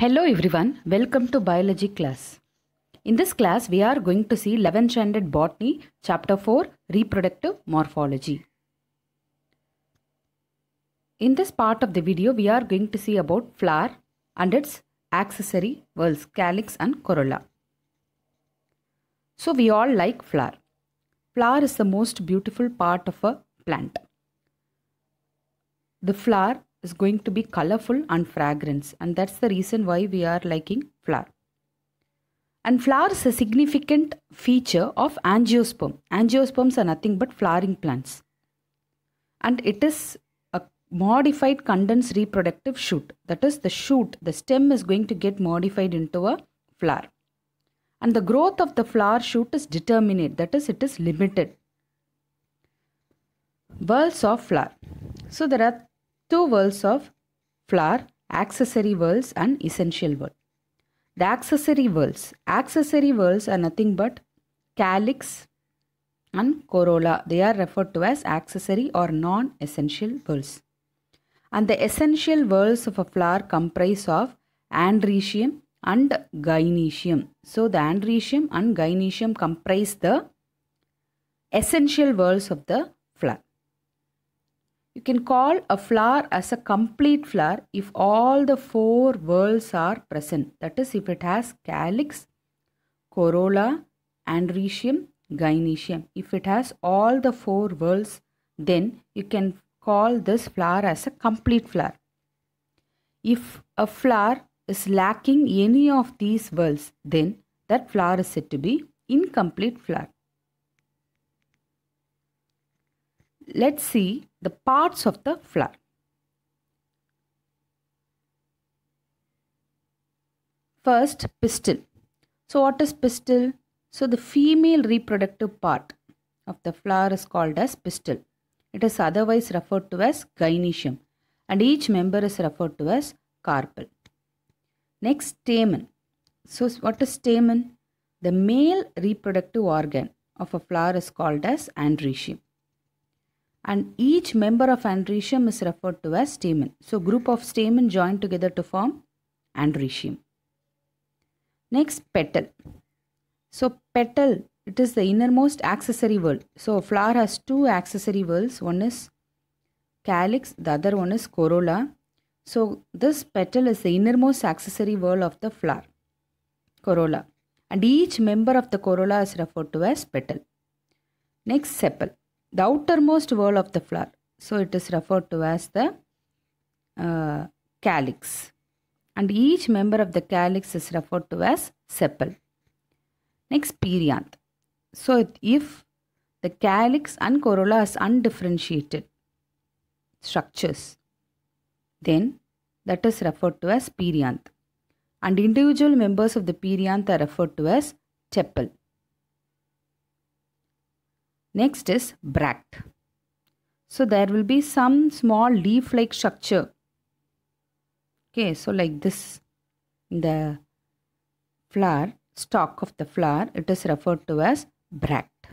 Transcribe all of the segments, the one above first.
Hello everyone, welcome to biology class. In this class, we are going to see 11th standard botany, chapter 4, reproductive morphology. In this part of the video, we are going to see about flower and its accessory whorls, calyx and corolla. So we all like flower. Flower is the most beautiful part of a plant. The flower is going to be colorful and fragrance and that's the reason why we are liking flower. And flower is a significant feature of angiosperm. Angiosperms are nothing but flowering plants. And it is a modified condensed reproductive shoot. That is the shoot, the stem is going to get modified into a flower. And the growth of the flower shoot is determinate. That is it is limited. Bulbs of flower. So there are two whorls of flower, accessory whorls and essential world. The accessory whorls. Accessory whorls are nothing but calyx and corolla. They are referred to as accessory or non-essential whorls. And the essential whorls of a flower comprise of andrecium and gynecium. So the andrecium and gynecium comprise the essential whorls of the you can call a flower as a complete flower if all the four whorls are present. That is if it has calyx, corolla, andrecium, gynecium. If it has all the four whorls, then you can call this flower as a complete flower. If a flower is lacking any of these whorls, then that flower is said to be incomplete flower. Let's see the parts of the flower. First, pistil. So what is pistil? So the female reproductive part of the flower is called as pistil. It is otherwise referred to as gynecium and each member is referred to as carpel. Next, stamen. So what is stamen? The male reproductive organ of a flower is called as andrecium and each member of andretium is referred to as stamen. So group of stamen joined together to form andretium. Next petal. So petal, it is the innermost accessory whorl. So flower has two accessory whorls. One is calyx, the other one is corolla. So this petal is the innermost accessory whorl of the flower, corolla. And each member of the corolla is referred to as petal. Next sepal the outermost whorl of the flower. So it is referred to as the uh, calyx. And each member of the calyx is referred to as sepal. Next, perianth. So if the calyx and corolla are undifferentiated structures, then that is referred to as perianth. And individual members of the perianth are referred to as sepal. Next is bract. So there will be some small leaf-like structure. Okay, so like this, the flower, stalk of the flower, it is referred to as bract.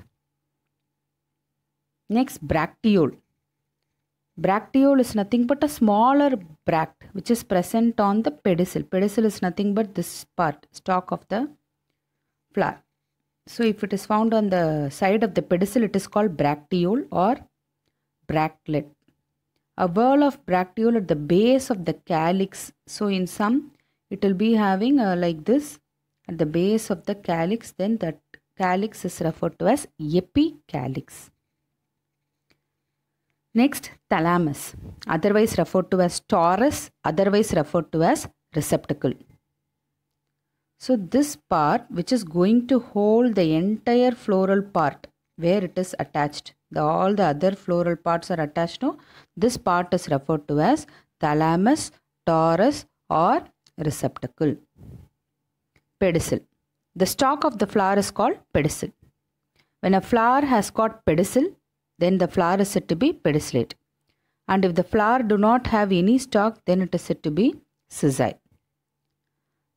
Next, bracteole. Bracteole is nothing but a smaller bract which is present on the pedicel. Pedicel is nothing but this part, stalk of the flower. So if it is found on the side of the pedicel, it is called bracteole or bractlet. A whorl of bracteole at the base of the calyx. So in some, it will be having uh, like this at the base of the calyx. Then that calyx is referred to as epicalyx. Next, thalamus, otherwise referred to as torus, otherwise referred to as receptacle. So this part which is going to hold the entire floral part where it is attached. The, all the other floral parts are attached to. This part is referred to as thalamus, torus or receptacle. Pedicel. The stalk of the flower is called pedicel. When a flower has got pedicel, then the flower is said to be pedicellate. And if the flower do not have any stalk, then it is said to be scissi.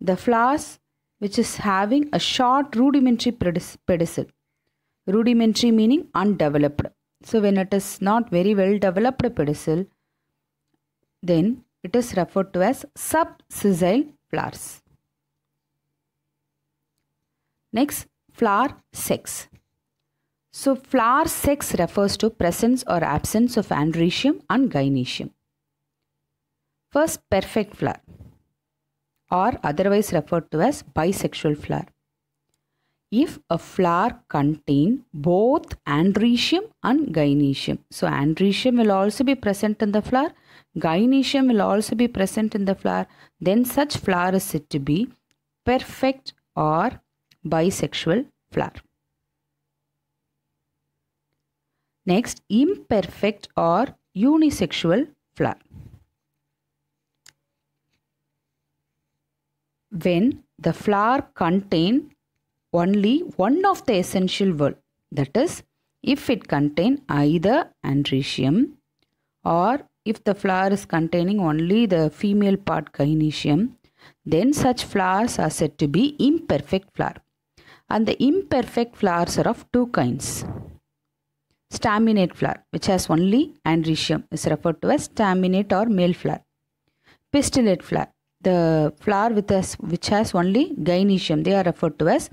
The flowers which is having a short rudimentary pedicel. Rudimentary meaning undeveloped. So when it is not very well developed pedicel, then it is referred to as subsessile flowers. Next, flower sex. So flower sex refers to presence or absence of andrecium and gynecium. First, perfect flower or otherwise referred to as bisexual flower. If a flower contain both andrecium and gynecium. So andrecium will also be present in the flower. Gynecium will also be present in the flower. Then such flower is said to be perfect or bisexual flower. Next, imperfect or unisexual flower. when the flower contain only one of the essential word that is if it contain either andrecium or if the flower is containing only the female part gynecium then such flowers are said to be imperfect flower and the imperfect flowers are of two kinds staminate flower which has only andrecium is referred to as staminate or male flower pistillate flower the flower with us which has only gynecium they are referred to as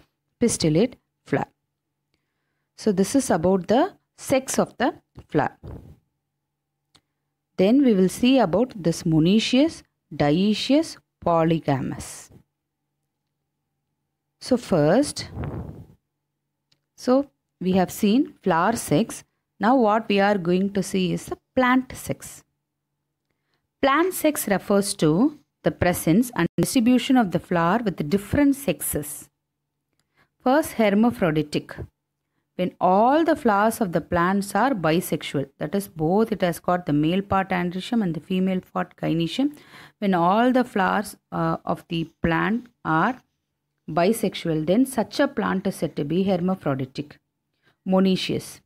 pistillate flower so this is about the sex of the flower then we will see about this monoecious dioecious polygamous so first so we have seen flower sex now what we are going to see is the plant sex plant sex refers to the presence and distribution of the flower with different sexes. First, hermaphroditic. When all the flowers of the plants are bisexual, that is, both it has got the male part andrecium and the female part gynecium. When all the flowers uh, of the plant are bisexual, then such a plant is said to be hermaphroditic. Monoecious.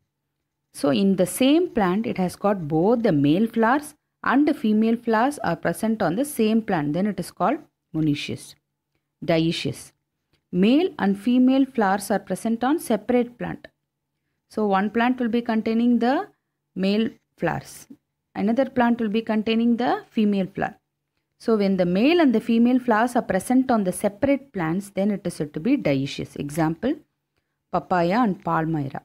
So, in the same plant, it has got both the male flowers and female flowers are present on the same plant then it is called monoecious. Dioecious. Male and female flowers are present on separate plant. So one plant will be containing the male flowers. Another plant will be containing the female flower. So when the male and the female flowers are present on the separate plants then it is said to be dioecious. Example papaya and palmyra.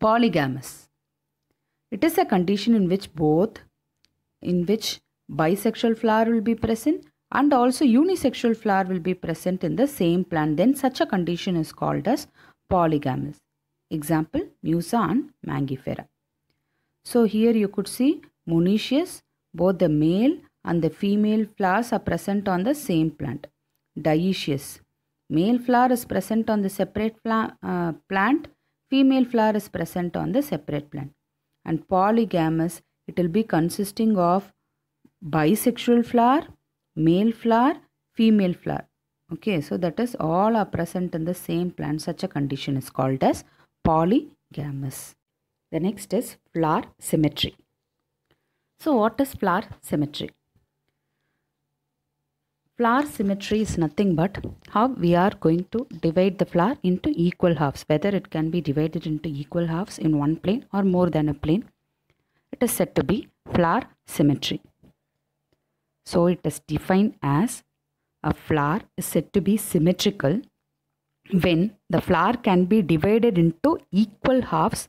Polygamous. It is a condition in which both in which bisexual flower will be present and also unisexual flower will be present in the same plant then such a condition is called as polygamous example musa and mangifera so here you could see monoecious both the male and the female flowers are present on the same plant dioecious male flower is present on the separate uh, plant female flower is present on the separate plant and polygamous it will be consisting of bisexual flower male flower female flower okay so that is all are present in the same plant such a condition is called as polygamous the next is flower symmetry so what is flower symmetry flower symmetry is nothing but how we are going to divide the flower into equal halves whether it can be divided into equal halves in one plane or more than a plane it is said to be flower symmetry. So it is defined as a flower is said to be symmetrical when the flower can be divided into equal halves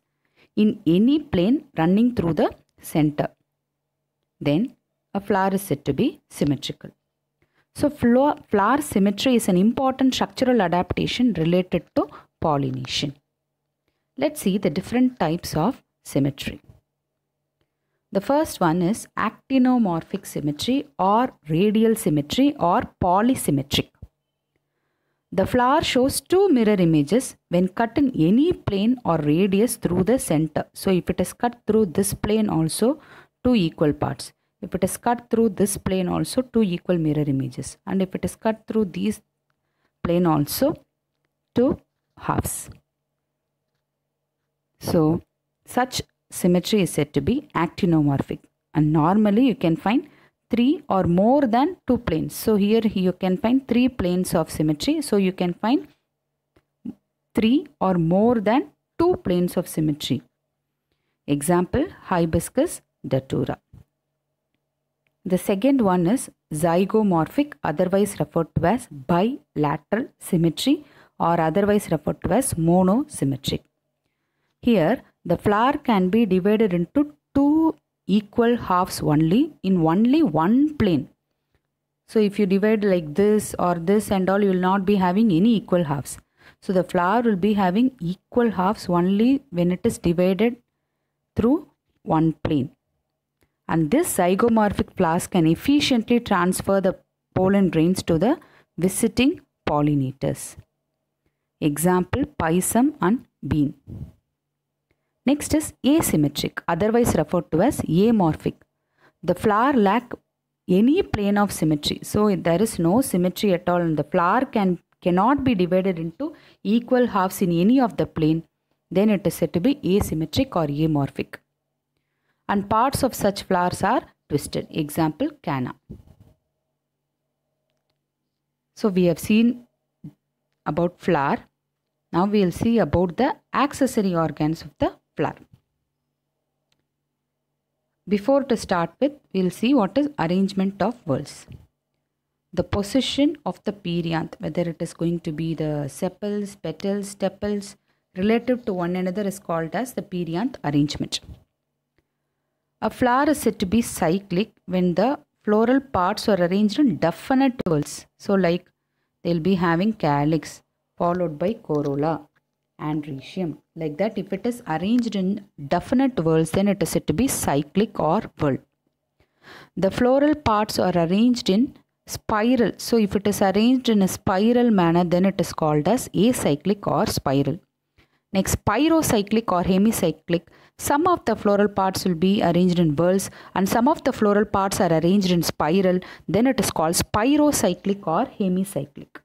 in any plane running through the center. Then a flower is said to be symmetrical. So flower symmetry is an important structural adaptation related to pollination. Let's see the different types of symmetry. The first one is actinomorphic symmetry or radial symmetry or polysymmetric. The flower shows two mirror images when cut in any plane or radius through the center. So if it is cut through this plane also, two equal parts. If it is cut through this plane also, two equal mirror images. And if it is cut through these plane also, two halves. So such symmetry is said to be actinomorphic and normally you can find three or more than two planes. So here you can find three planes of symmetry. So you can find three or more than two planes of symmetry. Example Hibiscus datura. The second one is zygomorphic otherwise referred to as bilateral symmetry or otherwise referred to as monosymmetric. Here the flour can be divided into two equal halves only in only one plane. So if you divide like this or this and all you will not be having any equal halves. So the flour will be having equal halves only when it is divided through one plane. And this zygomorphic flask can efficiently transfer the pollen grains to the visiting pollinators. Example, pisum and bean. Next is asymmetric, otherwise referred to as amorphic. The flower lack any plane of symmetry. So there is no symmetry at all and the flower can cannot be divided into equal halves in any of the plane. Then it is said to be asymmetric or amorphic. And parts of such flowers are twisted. Example, canna. So we have seen about flower. Now we will see about the accessory organs of the before to start with, we will see what is arrangement of whorls. The position of the perianth, whether it is going to be the sepals, petals, tepals, relative to one another is called as the perianth arrangement. A flower is said to be cyclic when the floral parts are arranged in definite whorls. So like they will be having calyx followed by corolla and Like that, if it is arranged in definite whorls, then it is said to be cyclic or whorl. The floral parts are arranged in spiral. So, if it is arranged in a spiral manner, then it is called as acyclic or spiral. Next, pyrocyclic or hemicyclic. Some of the floral parts will be arranged in whorls and some of the floral parts are arranged in spiral. Then it is called spirocyclic or hemicyclic.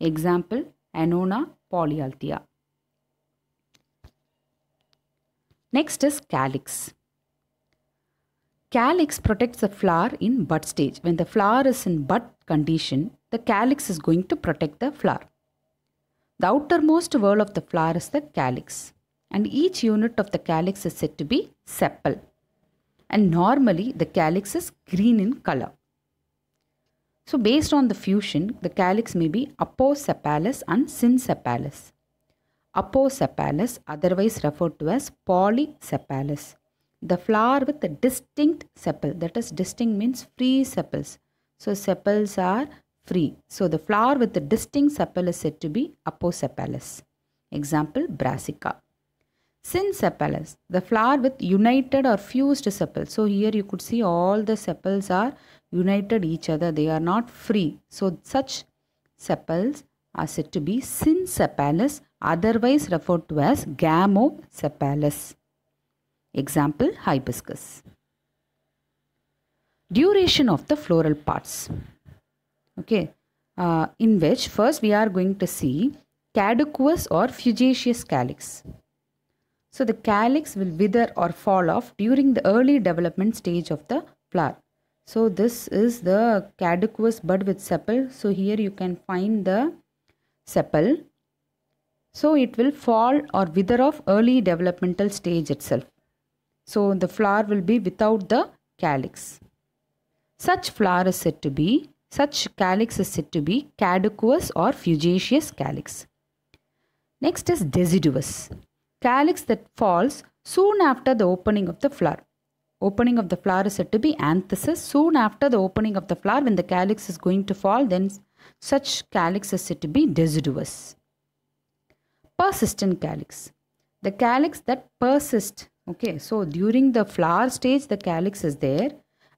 Example, Anona polyalthea. Next is calyx. Calyx protects the flower in bud stage. When the flower is in bud condition, the calyx is going to protect the flower. The outermost whorl of the flower is the calyx and each unit of the calyx is said to be sepal. And normally the calyx is green in color. So based on the fusion, the calyx may be aposepalis and synsepalis apocephalus otherwise referred to as polycephalus. The flower with distinct sepal that is distinct means free sepals. So sepals are free. So the flower with the distinct sepal is said to be apocephalus. Example brassica. Syncephalus, the flower with united or fused sepals. So here you could see all the sepals are united each other. They are not free. So such sepals are said to be syncephalus otherwise referred to as gamocephalus. Example hibiscus. Duration of the floral parts. Okay, uh, in which first we are going to see caducous or fugaceous calyx. So the calyx will wither or fall off during the early development stage of the flower. So this is the caducous bud with sepal. So here you can find the sepal so it will fall or wither off early developmental stage itself. So the flower will be without the calyx. Such flower is said to be, such calyx is said to be caducous or fugaceous calyx. Next is deciduous. Calyx that falls soon after the opening of the flower. Opening of the flower is said to be anthesis. Soon after the opening of the flower, when the calyx is going to fall, then such calyx is said to be deciduous persistent calyx. The calyx that persist. Okay, so during the flower stage, the calyx is there.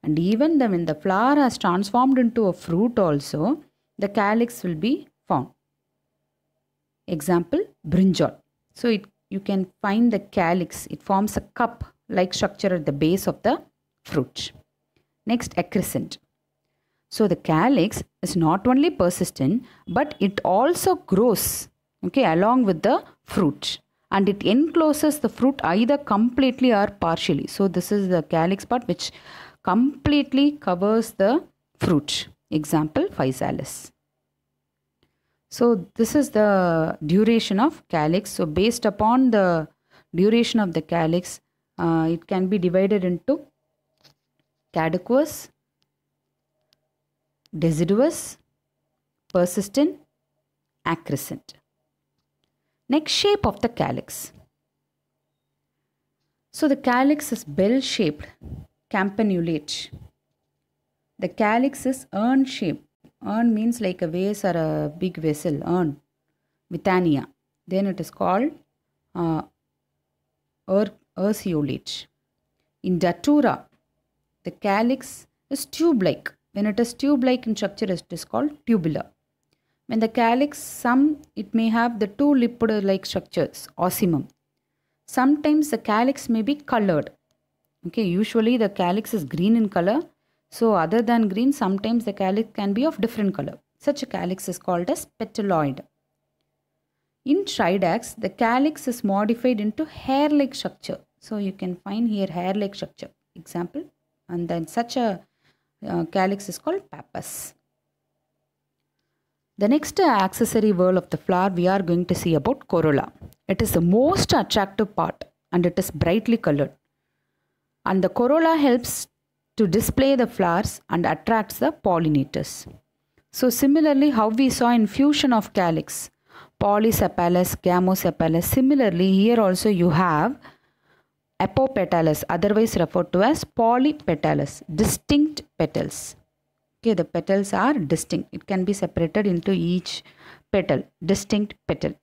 And even then when the flower has transformed into a fruit also, the calyx will be found. Example, brinjal. So it, you can find the calyx. It forms a cup-like structure at the base of the fruit. Next, accrescent. So the calyx is not only persistent, but it also grows okay along with the fruit and it encloses the fruit either completely or partially so this is the calyx part which completely covers the fruit example physalis so this is the duration of calyx so based upon the duration of the calyx uh, it can be divided into caducous, deciduous persistent acrescent Next shape of the calyx. So the calyx is bell-shaped, campanulate. The calyx is urn shaped. Urn means like a vase or a big vessel, urn, Vitania. Then it is called uh, ur- In Datura, the calyx is tube-like. When it is tube-like in structure, it is called tubular. When the calyx sum, it may have the two lippid-like structures, osimum. Sometimes the calyx may be colored. Okay, usually the calyx is green in color. So other than green, sometimes the calyx can be of different color. Such a calyx is called as petaloid. In Tridax, the calyx is modified into hair-like structure. So you can find here hair-like structure. Example. And then such a uh, calyx is called pappus. The next accessory whorl of the flower we are going to see about corolla. It is the most attractive part and it is brightly colored. And the corolla helps to display the flowers and attracts the pollinators. So similarly how we saw infusion of calyx, polysepalus, gamosepalus, similarly here also you have apopetalus otherwise referred to as polypetalus, distinct petals okay the petals are distinct it can be separated into each petal distinct petal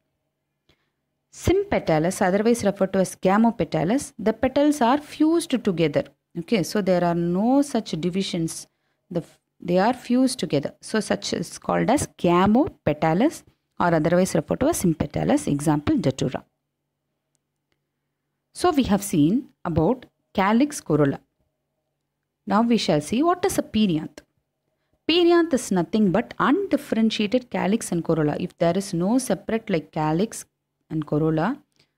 sympetalus otherwise referred to as gamopetalus the petals are fused together okay so there are no such divisions the they are fused together so such is called as gamopetalus or otherwise referred to as sympetalus example datura so we have seen about calyx corolla now we shall see what is a perianth Perianth is nothing but undifferentiated calyx and corolla. If there is no separate like calyx and corolla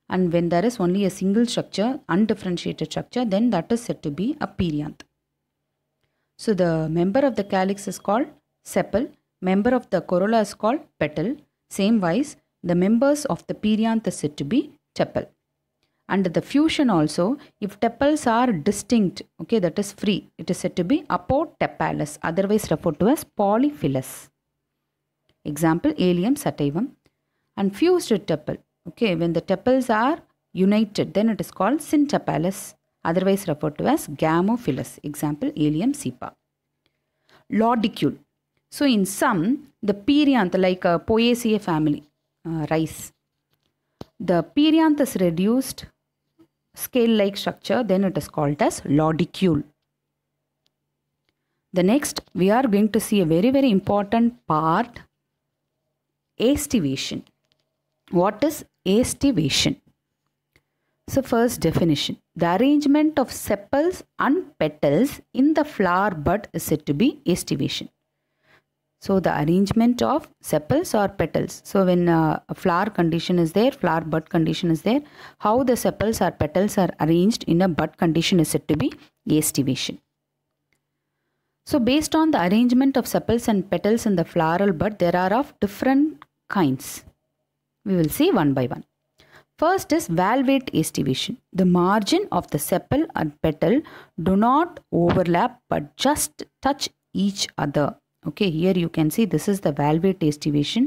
and when there is only a single structure, undifferentiated structure, then that is said to be a perianth. So the member of the calyx is called sepal, member of the corolla is called petal. Same wise, the members of the perianth is said to be tepal and the fusion also if tepals are distinct okay that is free it is said to be apotepalus otherwise referred to as polyphilus example alien sativum and fused tepal okay when the tepals are united then it is called syntepalus otherwise referred to as gamophilus example alien sepa lodicule so in sum the perianth like a poaceae family uh, rice the perianth is reduced scale-like structure, then it is called as lodicule. The next, we are going to see a very, very important part, aestivation. What is aestivation? So first definition, the arrangement of sepals and petals in the flower bud is said to be aestivation. So the arrangement of sepals or petals. So when uh, flower condition is there, flower bud condition is there, how the sepals or petals are arranged in a bud condition is said to be aestivation. So based on the arrangement of sepals and petals in the floral bud, there are of different kinds. We will see one by one. First is valvate aestivation. The margin of the sepal and petal do not overlap but just touch each other okay here you can see this is the valvate estivation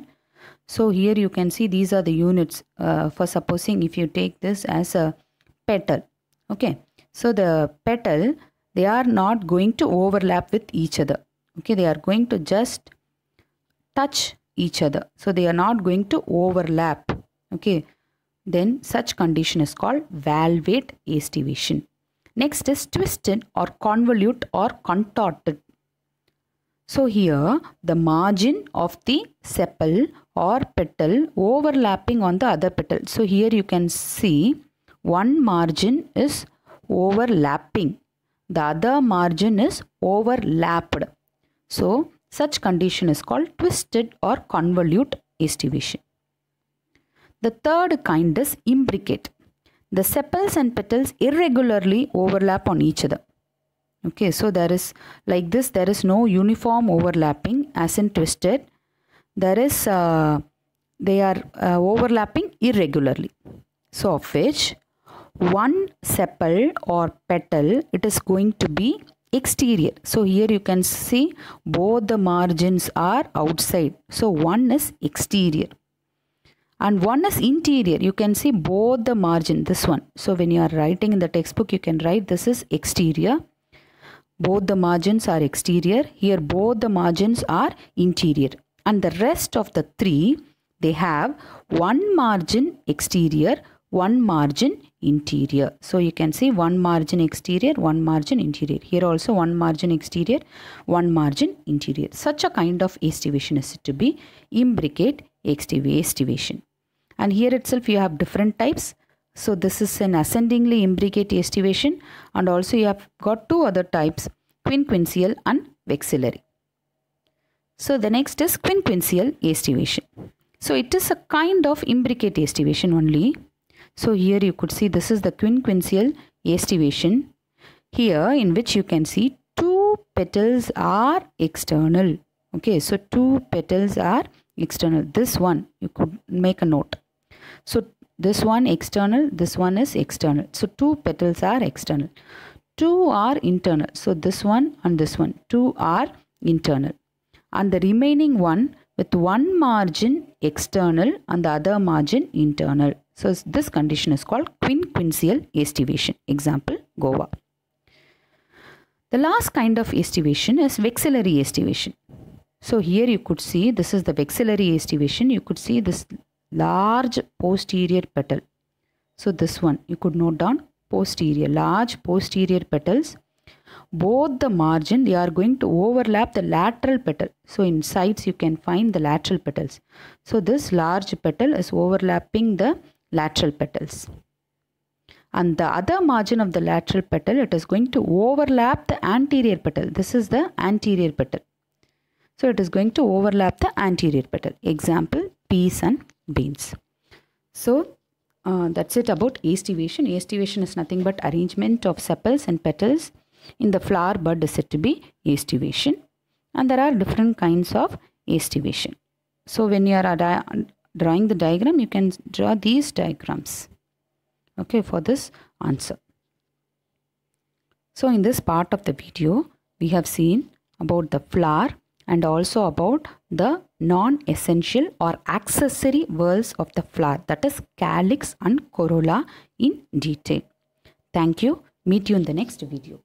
so here you can see these are the units uh, for supposing if you take this as a petal okay so the petal they are not going to overlap with each other okay they are going to just touch each other so they are not going to overlap okay then such condition is called valvate estivation next is twisted or convolute or contorted so here the margin of the sepal or petal overlapping on the other petal. So here you can see one margin is overlapping. The other margin is overlapped. So such condition is called twisted or convolute estivation. The third kind is imbricate. The sepals and petals irregularly overlap on each other okay so there is like this there is no uniform overlapping as in twisted there is uh, they are uh, overlapping irregularly so of which one sepal or petal it is going to be exterior so here you can see both the margins are outside so one is exterior and one is interior you can see both the margin this one so when you are writing in the textbook you can write this is exterior both the margins are exterior here both the margins are interior and the rest of the three they have one margin exterior one margin interior so you can see one margin exterior one margin interior here also one margin exterior one margin interior such a kind of estivation is to be imbricate estivation and here itself you have different types so this is an ascendingly imbricate estivation and also you have got two other types quinquennial and vexillary. So the next is quinquennial estivation. So it is a kind of imbricate estivation only. So here you could see this is the quinquennial estivation here in which you can see two petals are external. Okay, so two petals are external. This one you could make a note. So this one external, this one is external. So two petals are external. Two are internal. So this one and this one. Two are internal. And the remaining one with one margin external and the other margin internal. So this condition is called quinquincial estivation. Example, Goa. The last kind of estivation is vexillary estivation. So here you could see this is the vexillary estivation. You could see this large posterior petal. So this one you could note down posterior, large posterior petals. Both the margin they are going to overlap the lateral petal. So in sides you can find the lateral petals. So this large petal is overlapping the lateral petals. And the other margin of the lateral petal it is going to overlap the anterior petal. This is the anterior petal. So it is going to overlap the anterior petal. Example, peas and beans. So uh, that's it about aestivation. Aestivation is nothing but arrangement of sepals and petals in the flower bud is said to be aestivation. And there are different kinds of aestivation. So when you are drawing the diagram, you can draw these diagrams. Okay, for this answer. So in this part of the video, we have seen about the flower and also about the non-essential or accessory whorls of the flower that is calyx and corolla in detail. Thank you. Meet you in the next video.